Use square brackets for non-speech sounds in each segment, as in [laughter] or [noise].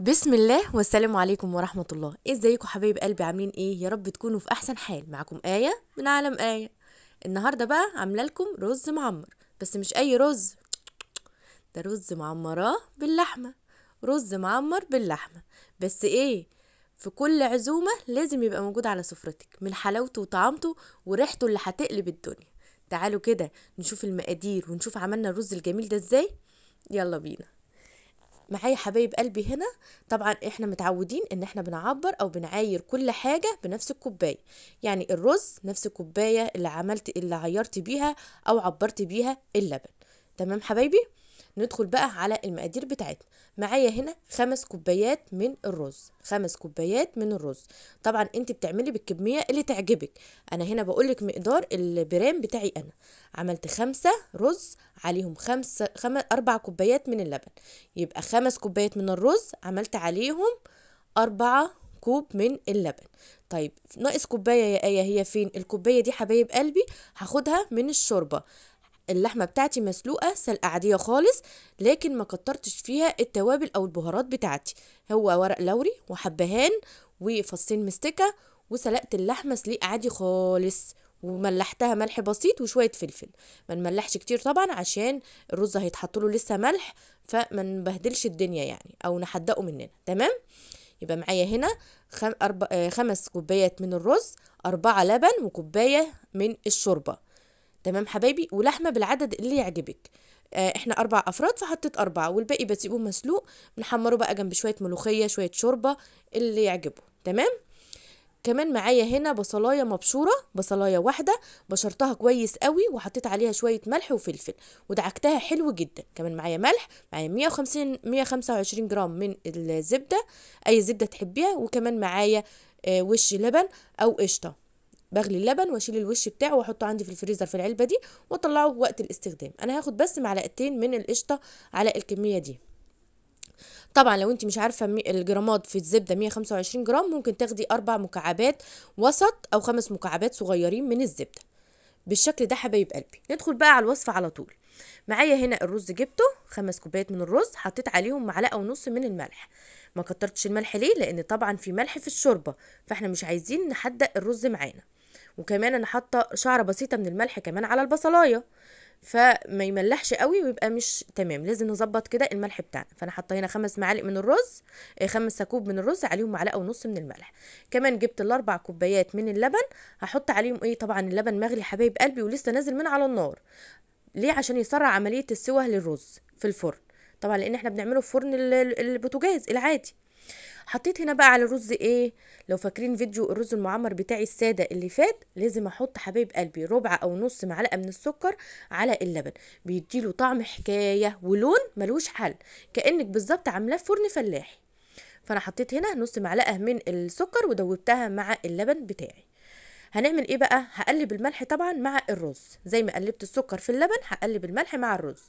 بسم الله والسلام عليكم ورحمة الله ازيكم حبايب قلبي عاملين ايه يا رب تكونوا في احسن حال معاكم آية من عالم آية النهاردة بقى عاملة لكم رز معمر بس مش اي رز ده رز معمراه باللحمة رز معمر باللحمة بس ايه في كل عزومة لازم يبقى موجود على سفرتك من حلاوته وطعمته وريحته اللي هتقلب الدنيا تعالوا كده نشوف المقادير ونشوف عملنا الرز الجميل ده ازاي يلا بينا معايا حبايب قلبي هنا طبعا احنا متعودين ان احنا بنعبر او بنعاير كل حاجة بنفس الكوباية يعني الرز نفس الكوباية اللي عملت اللي عيرت بيها او عبرت بيها اللبن تمام حبايبي ندخل بقى على المقادير بتاعتنا معايا هنا خمس كوبايات من الرز خمس كوبايات من الرز طبعا انت بتعملي بالكميه اللي تعجبك انا هنا بقولك مقدار البرام بتاعي انا عملت خمسة رز عليهم خمسة خم... أربع كوبايات من اللبن يبقى خمس كوبايات من الرز عملت عليهم أربعة كوب من اللبن طيب ناقص كوبايه يا ايه هي فين الكوبايه دي حبايب قلبي هاخدها من الشوربه اللحمه بتاعتي مسلوقه سلقه عاديه خالص لكن ما كترتش فيها التوابل او البهارات بتاعتي هو ورق لوري وحبهان وفصين مستكه وسلقت اللحمه سليق عادي خالص وملحتها ملح بسيط وشويه فلفل ما نملحش كتير طبعا عشان الرز هيتحط له لسه ملح فما نبهدلش الدنيا يعني او نحدقه مننا تمام يبقى معايا هنا خم... أرب... آه، خمس كوبايات من الرز أربعة لبن وكوباية من الشوربة تمام حبايبي ولحمه بالعدد اللي يعجبك آه، احنا اربع افراد فحطيت اربعه والباقي بسيبوه مسلوق بنحمره بقى جنب شويه ملوخيه شويه شوربه اللي يعجبه تمام كمان معايا هنا بصلايه مبشوره بصلايه واحده بشرتها كويس قوي وحطيت عليها شويه ملح وفلفل ودعكتها حلو جدا كمان معايا ملح معايا 150 125 جرام من الزبده اي زبده تحبيها وكمان معايا آه، وش لبن او قشطه بغلي اللبن واشيل الوش بتاعه واحطه عندي في الفريزر في العلبه دي واطلعه وقت الاستخدام انا هاخد بس معلقتين من القشطه على الكميه دي طبعا لو انت مش عارفه الجرامات في الزبده 125 جرام ممكن تاخدي اربع مكعبات وسط او خمس مكعبات صغيرين من الزبده بالشكل ده حبايب قلبي ندخل بقى على الوصفه على طول معايا هنا الرز جبته خمس كوبايات من الرز حطيت عليهم معلقه ونص من الملح ما كترتش الملح ليه لان طبعا في ملح في الشوربه فاحنا مش عايزين نحدق الرز معانا وكمان انا حاطه شعره بسيطه من الملح كمان على البصلايه فما يملحش قوي ويبقى مش تمام لازم نظبط كده الملح بتاعنا فانا حاطه هنا خمس معالق من الرز آه، خمس كوب من الرز عليهم معلقه ونص من الملح كمان جبت الاربع كوبايات من اللبن هحط عليهم ايه طبعا اللبن مغلي حبايب قلبي ولسه نازل من على النار ليه عشان يسرع عمليه السوى للرز في الفرن طبعا لان احنا بنعمله في فرن البوتاجاز العادي حطيت هنا بقى على الرز ايه لو فاكرين فيديو الرز المعمر بتاعي الساده اللي فات لازم احط حبايب قلبي ربع او نص معلقه من السكر على اللبن بيديله طعم حكايه ولون ملوش حل كانك بالظبط عاملاه في فرن فلاحي فانا حطيت هنا نص معلقه من السكر ودوبتها مع اللبن بتاعي هنعمل ايه بقى هقلب الملح طبعا مع الرز زي ما قلبت السكر في اللبن هقلب الملح مع الرز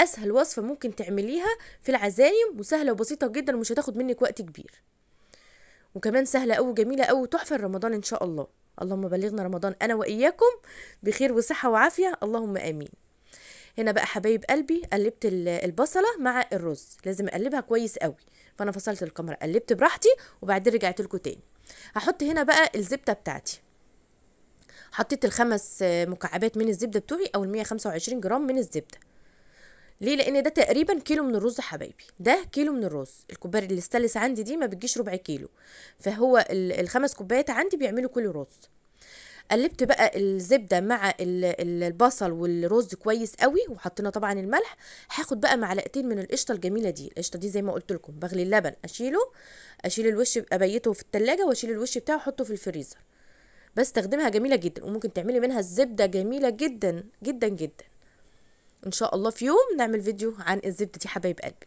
اسهل وصفه ممكن تعمليها في العزايم وسهله وبسيطه جدا ومش هتاخد منك وقت كبير وكمان سهله او جميله او تحفه رمضان ان شاء الله اللهم بلغنا رمضان انا واياكم بخير وصحه وعافيه اللهم امين هنا بقى حبايب قلبي قلبت البصله مع الرز لازم اقلبها كويس قوي فانا فصلت الكاميرا قلبت براحتي وبعدين رجعت لكم تاني هحط هنا بقى الزبده بتاعتي حطيت الخمس مكعبات من الزبده بتوعي او ال 125 جرام من الزبده ليه لان ده تقريبا كيلو من الرز حبايبي ده كيلو من الرز الكوبايه استلس عندي دي ما بتجيش ربع كيلو فهو الخمس كوبايات عندي بيعملوا كل رز قلبت بقى الزبده مع البصل والرز كويس قوي وحطينا طبعا الملح هاخد بقى معلقتين من القشطه الجميله دي القشطه دي زي ما قلت لكم بغلي اللبن اشيله اشيل الوش ابيته في التلاجة واشيل الوش بتاعه احطه في الفريزر بستخدمها جميله جدا وممكن تعملي منها الزبده جميله جدا جدا جدا ان شاء الله في يوم نعمل فيديو عن الزبده دي حبايب قلبي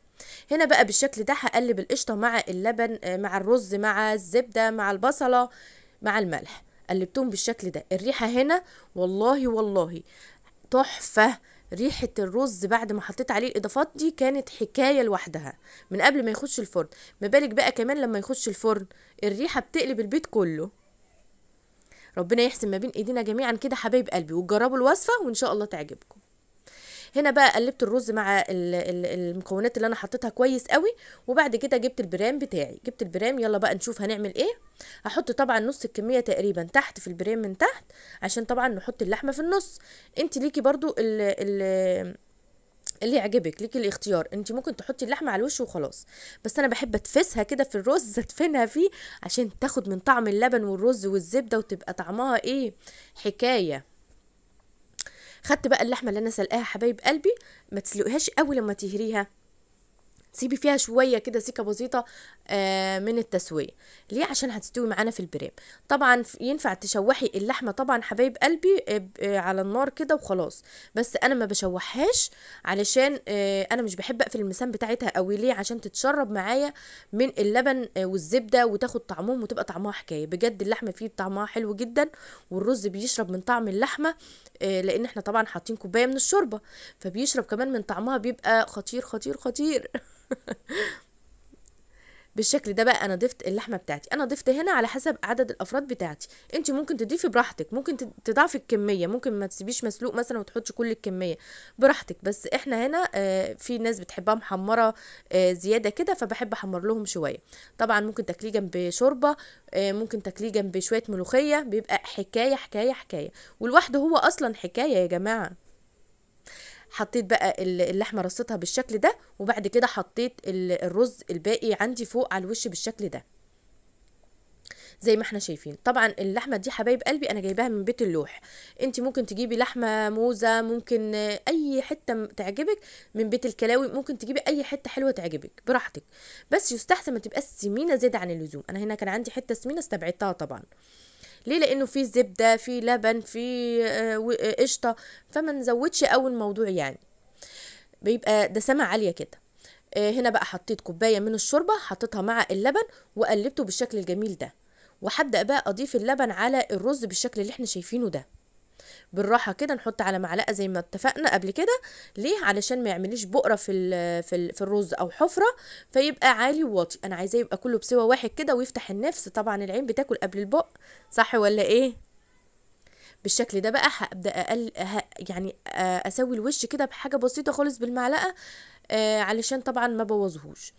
هنا بقى بالشكل ده هقلب القشطه مع اللبن آه، مع الرز مع الزبده مع البصله مع الملح قلبتهم بالشكل ده الريحه هنا والله والله تحفه ريحة الرز بعد ما حطيت عليه الإضافات دي كانت حكاية لوحدها من قبل ما يخش الفرن ما بالك بقى كمان لما يخش الفرن الريحة بتقلب البيت كله ربنا يحسن ما بين ايدينا جميعا كده حبايب قلبي وتجربوا الوصفة وان شاء الله تعجبكم هنا بقى قلبت الرز مع المكونات اللي انا حطيتها كويس قوي وبعد كده جبت البرام بتاعي جبت البرام يلا بقى نشوف هنعمل ايه هحط طبعا نص الكميه تقريبا تحت في البرام من تحت عشان طبعا نحط اللحمه في النص انت ليكي برضو ال ال اللي يعجبك ليكي الاختيار انت ممكن تحطي اللحمه على الوش وخلاص بس انا بحب اتفسها كده في الرز ادفنها فيه عشان تاخد من طعم اللبن والرز والزبده وتبقى طعمها ايه حكايه خدت بقى اللحمه اللي انا سلقاها حبايب قلبي ما تسلقيهاش اول لما تهريها سيبي فيها شويه كده سكه بسيطه آه، من التسويه ليه عشان هتستوي معانا في البريم طبعا ينفع تشوحي اللحمه طبعا حبايب قلبي آه، آه، على النار كده وخلاص بس انا ما بشوحهاش علشان انا مش بحب اقفل المسام بتاعتها قوي ليه عشان تتشرب معايا من اللبن والزبده وتاخد طعمهم وتبقى طعمها حكايه بجد اللحمه فيه طعمها حلو جدا والرز بيشرب من طعم اللحمه لان احنا طبعا حاطين كوبايه من الشوربه فبيشرب كمان من طعمها بيبقى خطير خطير خطير [laughs] [laughs] بالشكل ده بقى انا ضفت اللحمه بتاعتي انا ضفت هنا على حسب عدد الافراد بتاعتي انت ممكن تضيفي براحتك ممكن تضعفي الكميه ممكن ما تسيبيش مسلوق مثلا وتحطي كل الكميه براحتك بس احنا هنا آه، في ناس بتحبها محمره آه، زياده كده فبحب احمر لهم شويه طبعا ممكن تاكليه جنب شوربه آه، ممكن تاكليه جنب شويه ملوخيه بيبقى حكايه حكايه حكايه والواحد هو اصلا حكايه يا جماعه حطيت بقى اللحمه رصيتها بالشكل ده وبعد كده حطيت الرز الباقي عندي فوق على الوش بالشكل ده زي ما احنا شايفين طبعا اللحمه دي حبايب قلبي انا جايباها من بيت اللوح انت ممكن تجيبي لحمه موزه ممكن اي حته تعجبك من بيت الكلاوي ممكن تجيبي اي حته حلوه تعجبك براحتك بس يستحسن ما تبقاش سمينه زياده عن اللزوم انا هنا كان عندي حته سمينه استبعدتها طبعا ليه لانه في زبده في لبن في آه، آه، قشطه فما نزودش قوي الموضوع يعني بيبقى دسامه عاليه كده آه، هنا بقى حطيت كوبايه من الشوربه حطيتها مع اللبن وقلبته بالشكل الجميل ده وهبدا بقى اضيف اللبن على الرز بالشكل اللي احنا شايفينه ده بالراحه كده نحط على معلقه زي ما اتفقنا قبل كده ليه علشان ما يعمليش بقره في الـ في, الـ في الرز او حفره فيبقى عالي وواطي انا عايزاه يبقى كله بسوى واحد كده ويفتح النفس طبعا العين بتاكل قبل البق صح ولا ايه بالشكل ده بقى هبدا اقل يعني اسوي الوش كده بحاجه بسيطه خالص بالمعلقه آه، علشان طبعا ما بوظهوش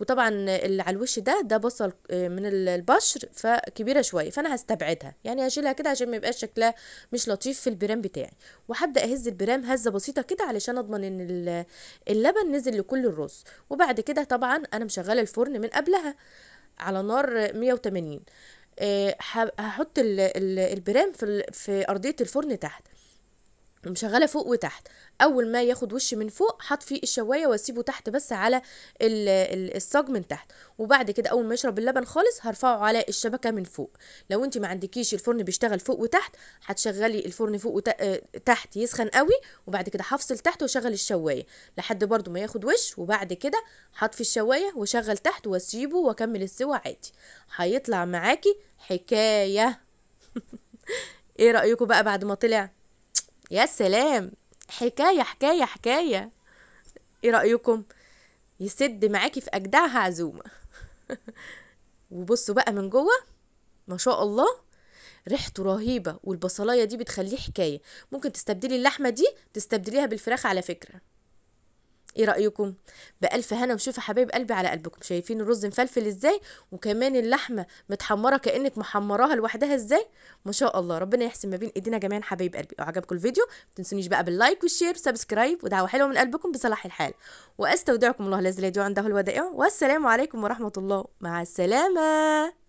وطبعا اللي على الوش ده ده بصل آه، من البشر فكبيره شويه فانا هستبعدها يعني هشيلها كده عشان ما يبقاش شكلها مش لطيف في البرام بتاعي وهبدا اهز البرام هزه بسيطه كده علشان اضمن ان اللبن نزل لكل الرز وبعد كده طبعا انا مشغله الفرن من قبلها على نار 180 آه، هحط البرام في ارضيه الفرن تحت مشغله فوق وتحت اول ما ياخد وش من فوق حط فيه الشوايه واسيبه تحت بس على الصاج من تحت وبعد كده اول ما يشرب اللبن خالص هرفعه على الشبكه من فوق لو انت ما عندكيش الفرن بيشتغل فوق وتحت هتشغلي الفرن فوق وتحت آه، يسخن قوي وبعد كده هفصل تحت وشغل الشوايه لحد برضو ما ياخد وش وبعد كده حط في الشوايه واشغل تحت واسيبه واكمل السوا عادي هيطلع معاكي حكايه [laughs] ايه رايكم بقى بعد ما طلع يا سلام حكاية حكاية حكاية ايه رأيكم يسد معاكي في أجدعها عزومة [laughs] وبصوا بقى من جوه ما شاء الله ريحته رهيبة والبصلاية دي بتخليه حكاية ممكن تستبدلي اللحمة دي تستبدليها بالفراخ على فكرة ايه رايكم بالف هنا وشوف يا حبايب قلبي على قلبكم شايفين الرز مفلفل ازاي وكمان اللحمه متحمره كانك محمراها لوحدها ازاي ما شاء الله ربنا يحسن ما بين ايدينا جميعا حبايب قلبي لو عجبكم الفيديو ما تنسونيش بقى باللايك والشير وسبسكرايب ودعوه حلوه من قلبكم بصلاح الحال واستودعكم الله الذي لا يضيع عنده الودائع والسلام عليكم ورحمه الله مع السلامه